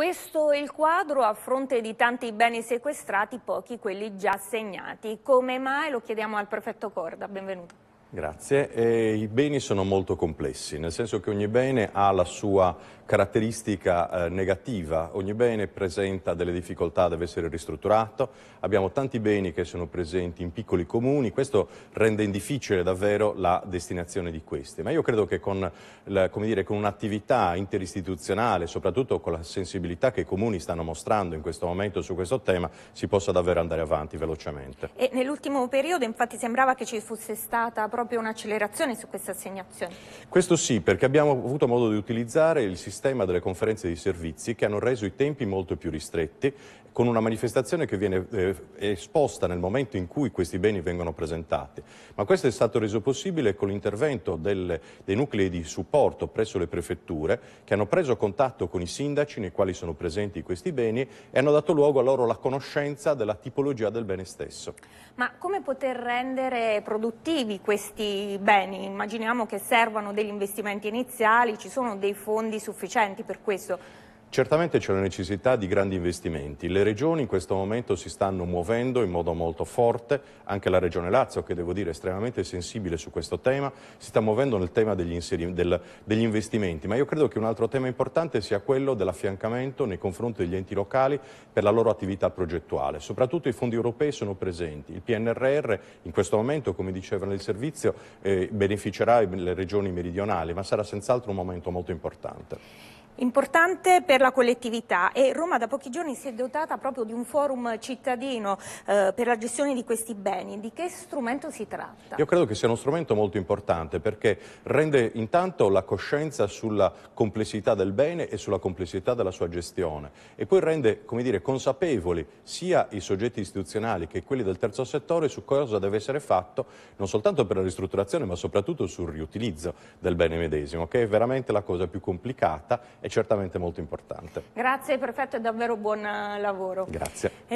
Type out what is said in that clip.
Questo è il quadro a fronte di tanti beni sequestrati, pochi quelli già assegnati. Come mai? Lo chiediamo al prefetto Corda. Benvenuto. Grazie. E I beni sono molto complessi, nel senso che ogni bene ha la sua caratteristica eh, negativa, ogni bene presenta delle difficoltà, deve essere ristrutturato, abbiamo tanti beni che sono presenti in piccoli comuni, questo rende difficile davvero la destinazione di questi, ma io credo che con, un'attività interistituzionale, soprattutto con la sensibilità che i comuni stanno mostrando in questo momento su questo tema, si possa davvero andare avanti velocemente. E nell'ultimo periodo infatti sembrava che ci fosse stata proprio un'accelerazione su questa assegnazione. Questo sì, perché abbiamo avuto modo di utilizzare il sistema delle conferenze di servizi che hanno reso i tempi molto più ristretti con una manifestazione che viene eh, esposta nel momento in cui questi beni vengono presentati. Ma questo è stato reso possibile con l'intervento dei nuclei di supporto presso le prefetture che hanno preso contatto con i sindaci nei quali sono presenti questi beni e hanno dato luogo a loro la conoscenza della tipologia del bene stesso. Ma come poter rendere produttivi questi questi beni. Immaginiamo che servano degli investimenti iniziali, ci sono dei fondi sufficienti per questo. Certamente c'è la necessità di grandi investimenti. Le regioni in questo momento si stanno muovendo in modo molto forte, anche la regione Lazio, che devo dire è estremamente sensibile su questo tema, si sta muovendo nel tema degli, del, degli investimenti. Ma io credo che un altro tema importante sia quello dell'affiancamento nei confronti degli enti locali per la loro attività progettuale. Soprattutto i fondi europei sono presenti. Il PNRR in questo momento, come diceva nel servizio, eh, beneficerà le regioni meridionali, ma sarà senz'altro un momento molto importante importante per la collettività e Roma da pochi giorni si è dotata proprio di un forum cittadino eh, per la gestione di questi beni. Di che strumento si tratta? Io credo che sia uno strumento molto importante perché rende intanto la coscienza sulla complessità del bene e sulla complessità della sua gestione e poi rende come dire, consapevoli sia i soggetti istituzionali che quelli del terzo settore su cosa deve essere fatto non soltanto per la ristrutturazione ma soprattutto sul riutilizzo del bene medesimo che è veramente la cosa più complicata certamente molto importante. Grazie, perfetto e davvero buon eh, lavoro. Grazie.